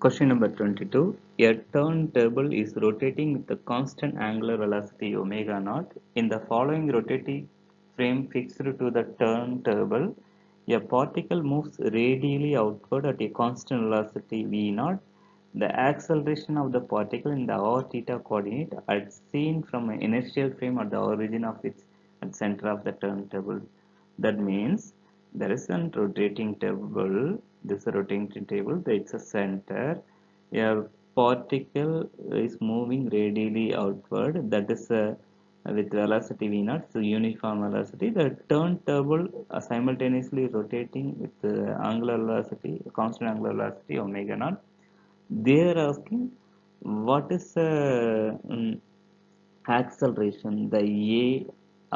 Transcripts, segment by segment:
Question number 22. A turntable is rotating with a constant angular velocity omega naught. In the following rotating frame fixed to the turntable, a particle moves radially outward at a constant velocity v naught. The acceleration of the particle in the r theta coordinate as seen from an inertial frame at the origin of its center of the turntable. That means there is a rotating table this rotating table it's a center a particle is moving radially outward that is uh, with velocity v naught so uniform velocity the turntable uh, simultaneously rotating with uh, angular velocity constant angular velocity omega naught they are asking what is um, acceleration the a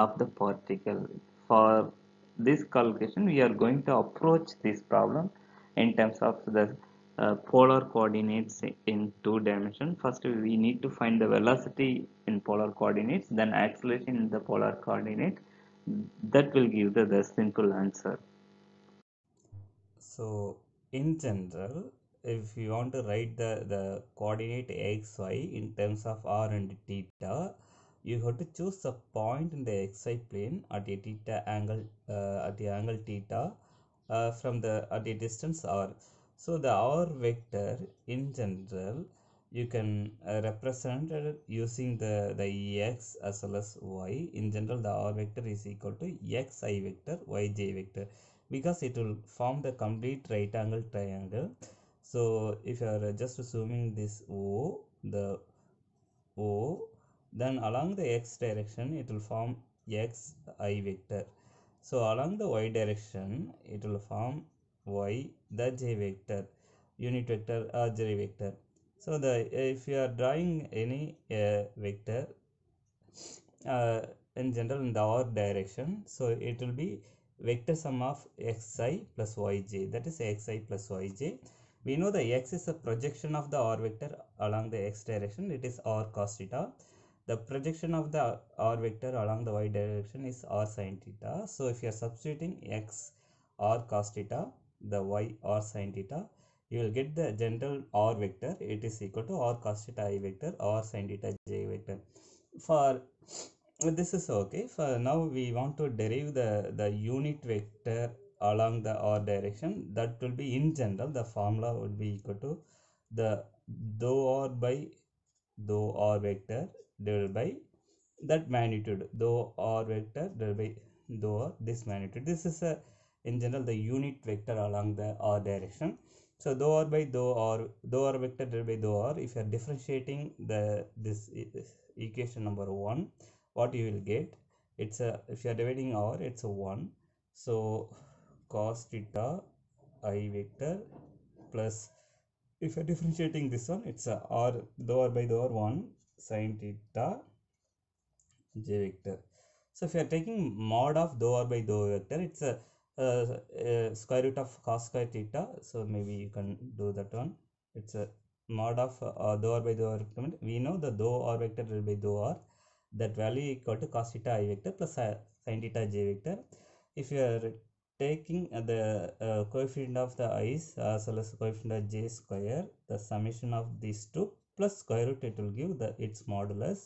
of the particle for this calculation we are going to approach this problem in terms of the uh, polar coordinates in two dimension first we need to find the velocity in polar coordinates then acceleration in the polar coordinate that will give the, the simple answer so in general if you want to write the the coordinate x y in terms of r and theta you have to choose a point in the xy plane at a theta angle uh, at the angle theta uh, from the at a distance r. So the r vector in general you can uh, represent using the, the x as well as y. In general the r vector is equal to x i vector y j vector because it will form the complete right angle triangle. So if you are just assuming this O, the O, then along the x direction it will form x i vector. So along the y direction, it will form y the j vector, unit vector or j vector. So the if you are drawing any uh, vector uh, in general in the r direction, so it will be vector sum of xi plus yj that is xi plus yj. We know the x is a projection of the r vector along the x direction. It is r cos theta the projection of the r vector along the y direction is r sine theta. So if you are substituting x r cos theta, the y r sine theta, you will get the general r vector. It is equal to r cos theta i vector, r sine theta j vector. For this is okay. For now we want to derive the, the unit vector along the r direction. That will be in general the formula would be equal to the dou r by dou r vector divided by that magnitude though r vector divided by though this magnitude this is a uh, in general the unit vector along the r direction so though r by though r though r vector divided by though r if you are differentiating the this equation number one what you will get it's a uh, if you are dividing r it's a one so cos theta i vector plus if you're differentiating this one it's a r though r by though r 1 sine theta j vector. So if you are taking mod of dou r by dou vector, it's a, a, a, square root of cos square theta. So maybe you can do that one. It's a mod of uh, dou r by dou r vector. We know the dou r vector by dou r. That value equal to cos theta i vector plus uh, sin theta j vector. If you are taking uh, the uh, coefficient of the i's as well as coefficient of j square, the summation of these two plus square root it will give the its modulus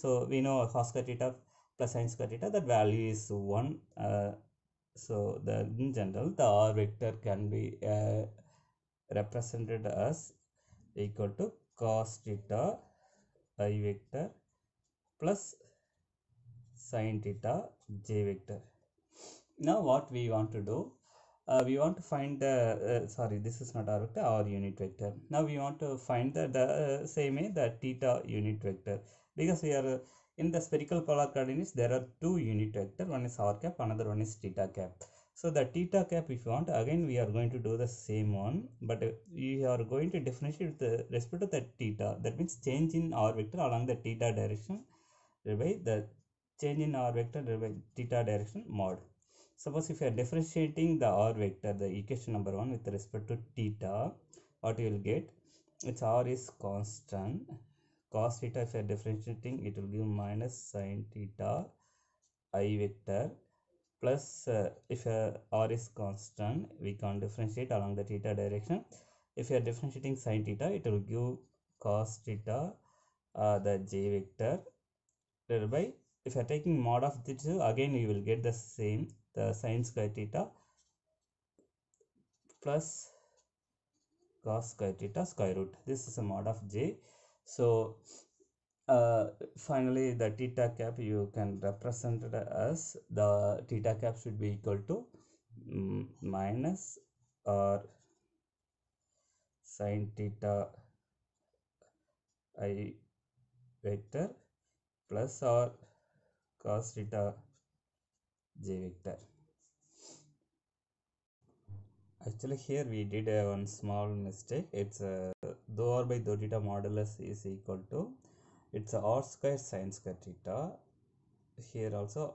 so we know cos square theta plus sine square theta that value is 1 uh, so the in general the r vector can be uh, represented as equal to cos theta i vector plus sine theta j vector now what we want to do uh, we want to find the uh, sorry this is not our vector our unit vector now we want to find the, the uh, same way the theta unit vector because we are uh, in the spherical polar coordinates there are two unit vector one is r cap another one is theta cap so the theta cap if you want again we are going to do the same one but we are going to differentiate with respect to the theta that means change in r vector along the theta direction by the change in r vector by theta direction mod Suppose if you are differentiating the r vector, the equation number 1 with respect to theta, what you will get? Its r is constant. Cos theta, if you are differentiating, it will give minus sine theta i vector plus uh, if uh, r is constant we can't differentiate along the theta direction if you are differentiating sine theta it will give cos theta uh, the j vector thereby if you are taking mod of the two again you will get the same the sine square theta plus cos square theta square root. This is a mod of j. So uh, finally the theta cap you can represent it as the theta cap should be equal to mm, minus or sine theta i vector plus or cos theta J vector actually here we did a one small mistake it's a though r by though theta modulus is equal to it's a r square sin square theta here also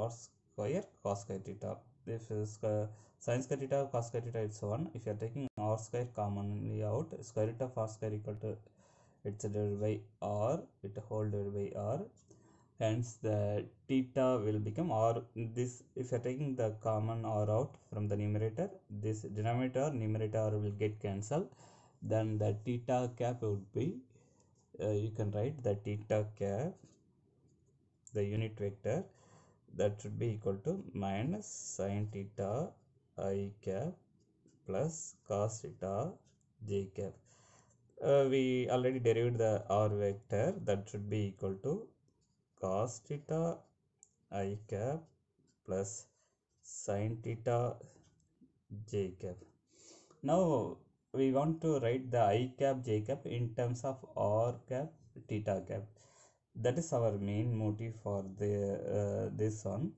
r square cos square theta if square sin square theta cos square theta it's one if you are taking r square commonly out square root of r square equal to it's divided by r it whole divided by r hence the theta will become r this if you're taking the common r out from the numerator this denominator numerator will get cancelled then the theta cap would be uh, you can write the theta cap the unit vector that should be equal to minus sine theta i cap plus cos theta j cap uh, we already derived the r vector that should be equal to cos theta i cap plus sin theta j cap now we want to write the i cap j cap in terms of r cap theta cap that is our main motive for the uh, this one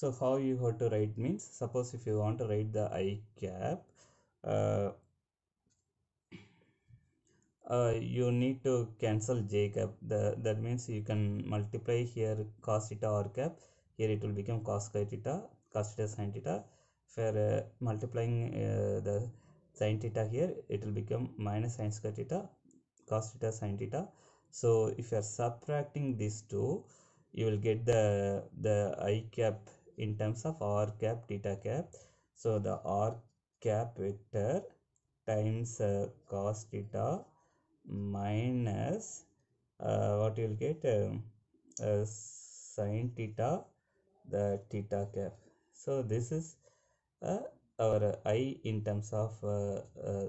so how you have to write means suppose if you want to write the i cap uh, uh, you need to cancel j cap the, that means you can multiply here cos theta r cap here it will become cos theta cos theta sin theta for uh, multiplying uh, the sin theta here it will become minus sin square theta cos theta sin theta so if you are subtracting these two you will get the the i cap in terms of r cap theta cap so the r cap vector times uh, cos theta minus uh, what you will get um, uh, sine theta the theta cap so this is uh, our i in terms of uh, uh,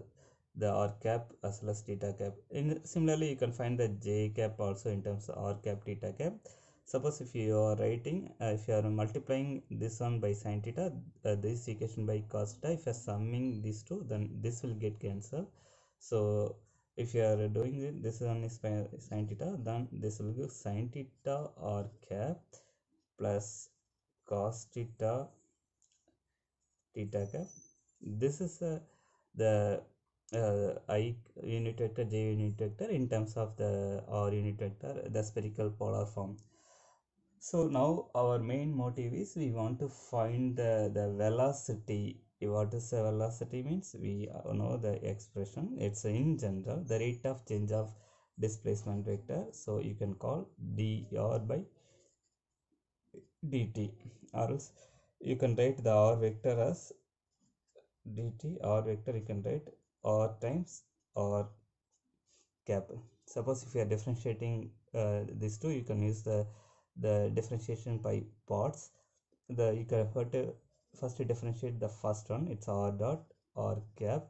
the r cap as well as theta cap in similarly you can find the j cap also in terms of r cap theta cap suppose if you are writing uh, if you are multiplying this one by sine theta this equation by cos theta if you are summing these two then this will get cancelled so if you are doing it, this is sine theta then this will be sine theta r cap plus cos theta theta cap this is uh, the uh, i unit vector j unit vector in terms of the r unit vector the spherical polar form so now our main motive is we want to find the, the velocity what is velocity means we know the expression it's in general the rate of change of displacement vector so you can call dr by dt or else you can write the r vector as dt r vector you can write r times r cap suppose if you are differentiating uh, these two you can use the the differentiation by parts the you can have to first we differentiate the first one it's r dot r cap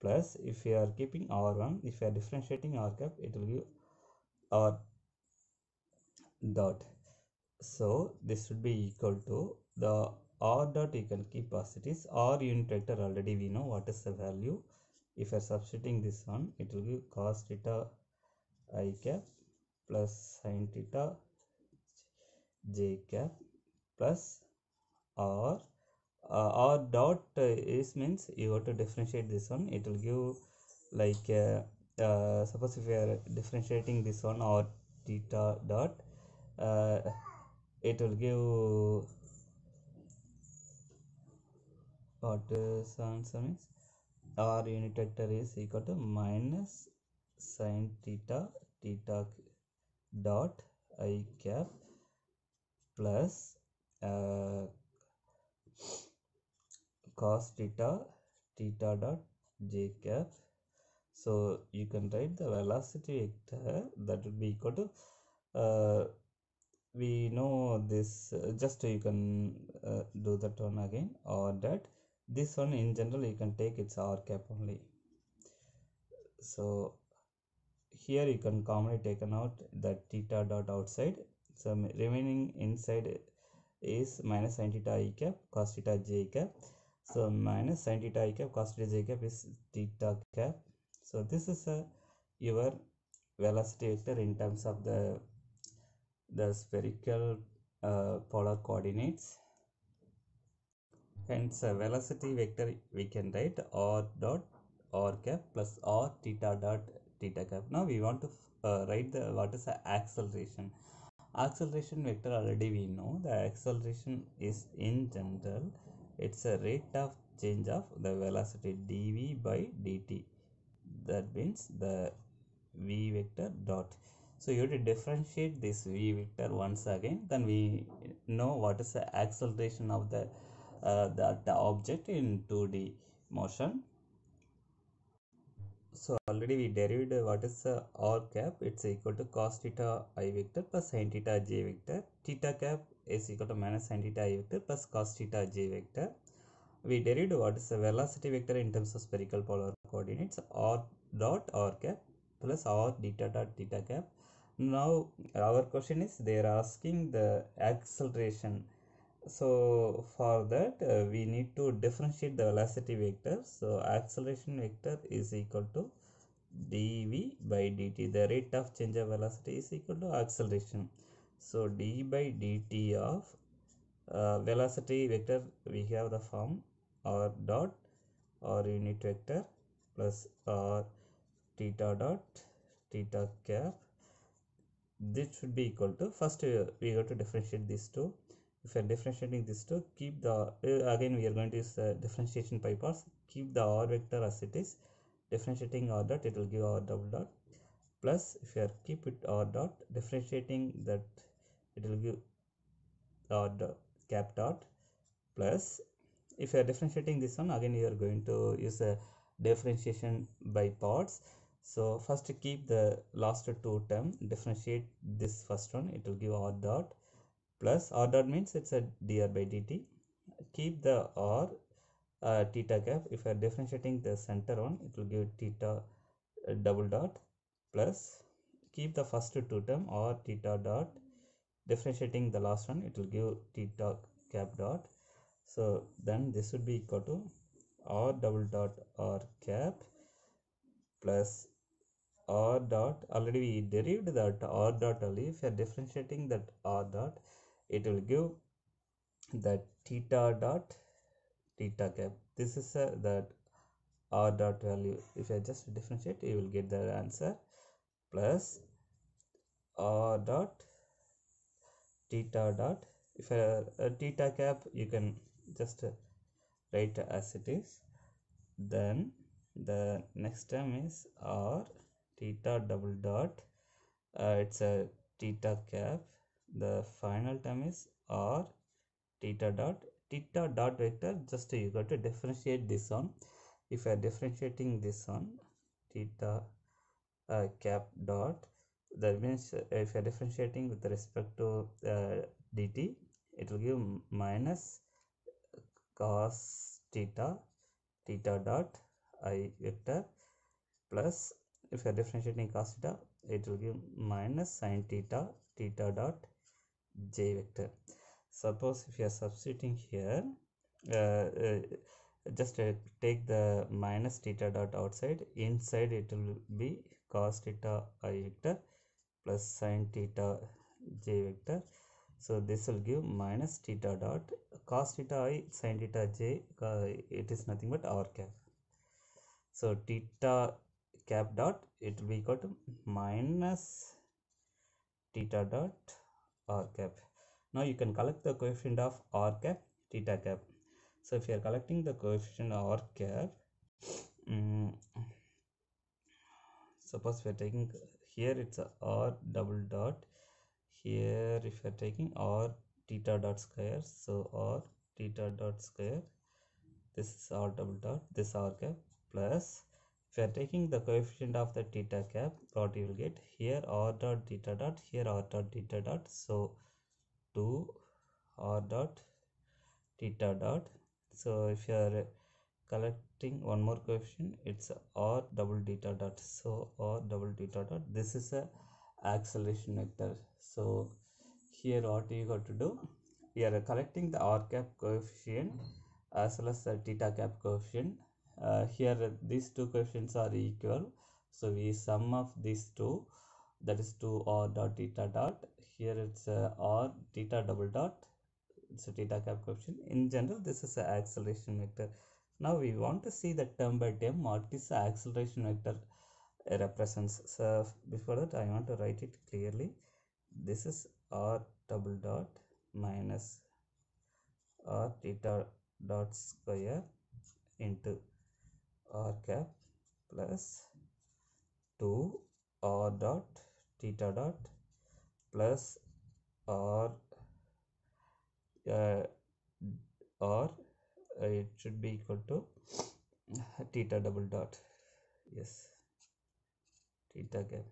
plus if we are keeping r1 if we are differentiating r cap it will give r dot so this should be equal to the r dot you can keep as it is r unit vector already we know what is the value if you are substituting this one it will give cos theta i cap plus sin theta j cap plus r uh, r dot is means you have to differentiate this one it will give like uh, uh, suppose if you are differentiating this one or theta dot uh, it will give what is answer means r unit vector is equal to minus sine theta theta dot i cap plus uh, cos theta theta dot j cap so you can write the velocity vector that would be equal to uh, we know this uh, just you can uh, do that one again or that this one in general you can take its r cap only so here you can commonly taken out that theta dot outside so remaining inside is minus sin theta i cap cos theta j cap so minus sin theta i cap cos theta j cap is theta cap so this is a uh, your velocity vector in terms of the the spherical uh, polar coordinates hence a velocity vector we can write r dot r cap plus r theta dot theta cap now we want to uh, write the what is the acceleration acceleration vector already we know the acceleration is in general it's a rate of change of the velocity dv by dt that means the v vector dot so you have to differentiate this v vector once again then we know what is the acceleration of the uh, the, the object in 2d motion so already we derived what is the r cap it's equal to cos theta i vector plus sin theta j vector theta cap is equal to minus sin theta i vector plus cos theta j vector. We derived what is the velocity vector in terms of spherical polar coordinates r dot r cap plus r theta dot theta cap. Now our question is they are asking the acceleration. So for that uh, we need to differentiate the velocity vector. So acceleration vector is equal to dv by dt. The rate of change of velocity is equal to acceleration. So d by dt of uh, velocity vector we have the form r dot or unit vector plus r theta dot theta cap this should be equal to first uh, we have to differentiate these two if we are differentiating these two keep the uh, again we are going to use differentiation by parts keep the r vector as it is differentiating r dot it will give r double dot plus if you are keep it r dot differentiating that it will give r uh, dot, cap dot plus if you are differentiating this one again you are going to use a differentiation by parts so first keep the last two term differentiate this first one it will give r dot plus r dot means it's a dr by dt keep the r uh, theta cap if you are differentiating the center one it will give theta uh, double dot plus keep the first two term or theta dot differentiating the last one it will give theta cap dot so then this would be equal to r double dot r cap plus r dot already we derived that r dot only if you are differentiating that r dot it will give that theta dot theta cap this is uh, that r dot value if i just differentiate you will get the answer plus r dot theta dot if a, a theta cap you can just write as it is then the next term is r theta double dot uh, it's a theta cap the final term is r theta dot theta dot vector just you got to differentiate this one. if you are differentiating this one, theta uh, cap dot that means uh, if you're differentiating with respect to uh, dt it will give minus cos theta theta dot i vector plus if you're differentiating cos theta it will give minus sine theta theta dot j vector suppose if you are substituting here uh, uh, just uh, take the minus theta dot outside inside it will be cos theta i vector plus sine theta j vector so this will give minus theta dot cos theta i sine theta j it is nothing but r cap so theta cap dot it will be equal to minus theta dot r cap now you can collect the coefficient of r cap theta cap so if you are collecting the coefficient r cap um, suppose we are taking here it's r double dot here if we are taking r theta dot square so r theta dot square this is r double dot this r cap plus if we are taking the coefficient of the theta cap what you will get here r dot theta dot here r dot theta dot so 2 r dot theta dot so if you are collect thing one more question it's r double theta dot so r double theta dot this is a acceleration vector so here what you got to do we are collecting the r cap coefficient as well as the theta cap coefficient uh, here these two coefficients are equal so we sum of these two that is 2 r dot theta dot here it's r theta double dot it's a theta cap coefficient in general this is an acceleration vector now we want to see the term by term this acceleration vector represents. So before that I want to write it clearly. This is r double dot minus r theta dot square into r cap plus 2 r dot theta dot plus r uh, r uh, it should be equal to theta double dot yes theta gap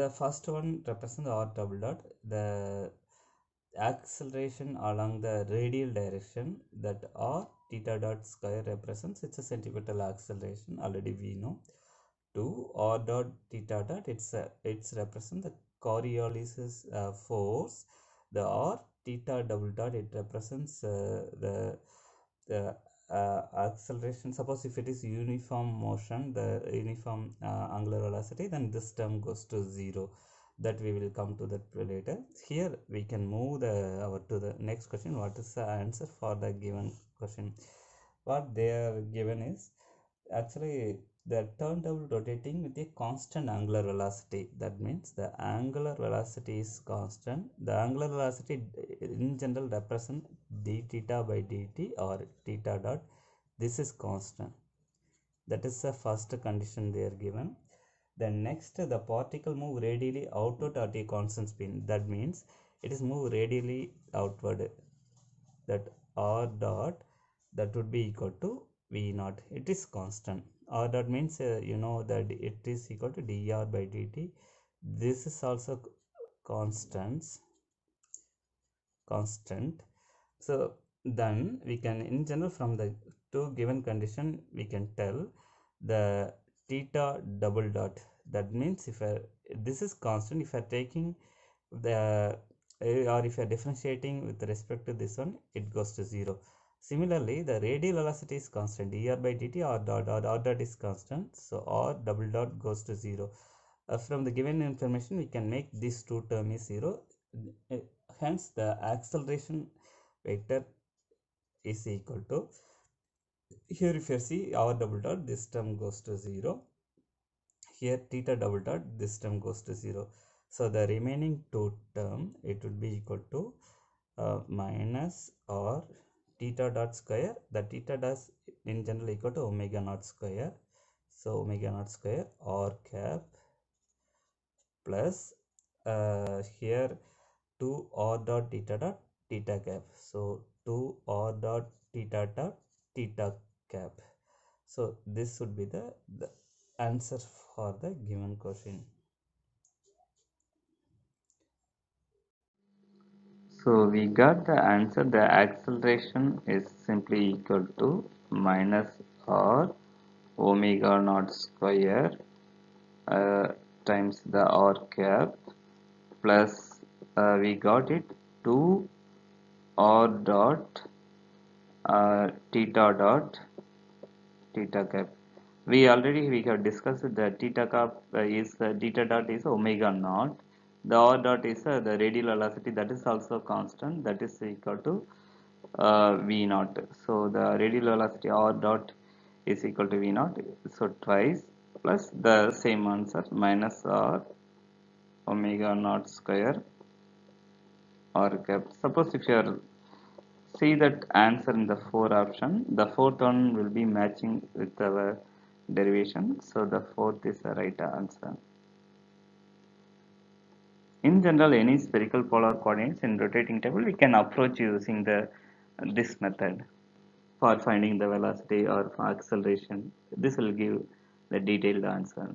the first one represents r double dot the acceleration along the radial direction that r theta dot square represents it's a centripetal acceleration already we know to r dot theta dot it's a, it's represent the Coriolis uh, force the r theta double dot it represents uh, the the uh, acceleration suppose if it is uniform motion the uniform uh, angular velocity then this term goes to zero that we will come to that later here we can move the over to the next question what is the answer for the given question what they are given is actually the turntable rotating with a constant angular velocity that means the angular velocity is constant the angular velocity in general represent d theta by dt or theta dot this is constant that is the first condition they are given then next the particle move radially outward at a constant spin that means it is move radially outward that r dot that would be equal to v naught it is constant r dot means uh, you know that it is equal to dr by dt this is also constants constant so then we can in general from the two given condition we can tell the theta double dot that means if I, this is constant if you are taking the or if you are differentiating with respect to this one it goes to zero similarly the radial velocity is constant dr by dt or dot or dot dot is constant so r double dot goes to zero uh, from the given information we can make this two term is zero uh, hence the acceleration vector is equal to here if you see our double dot this term goes to 0 here theta double dot this term goes to 0 so the remaining two term it would be equal to uh, minus or theta dot square the theta does in general equal to omega naught square so omega naught square or cap plus uh, here 2 r dot theta dot theta cap so 2 r dot theta dot theta cap so this would be the, the answer for the given question so we got the answer the acceleration is simply equal to minus r omega naught square uh, times the r cap plus uh, we got it 2 r dot uh, theta dot theta cap we already we have discussed that theta cap uh, is uh, theta dot is omega naught the r dot is uh, the radial velocity that is also constant that is equal to uh, v naught so the radial velocity r dot is equal to v naught so twice plus the same answer minus r omega naught square r cap suppose if you are see that answer in the four option the fourth one will be matching with our derivation so the fourth is the right answer in general any spherical polar coordinates in rotating table we can approach using the this method for finding the velocity or for acceleration this will give the detailed answer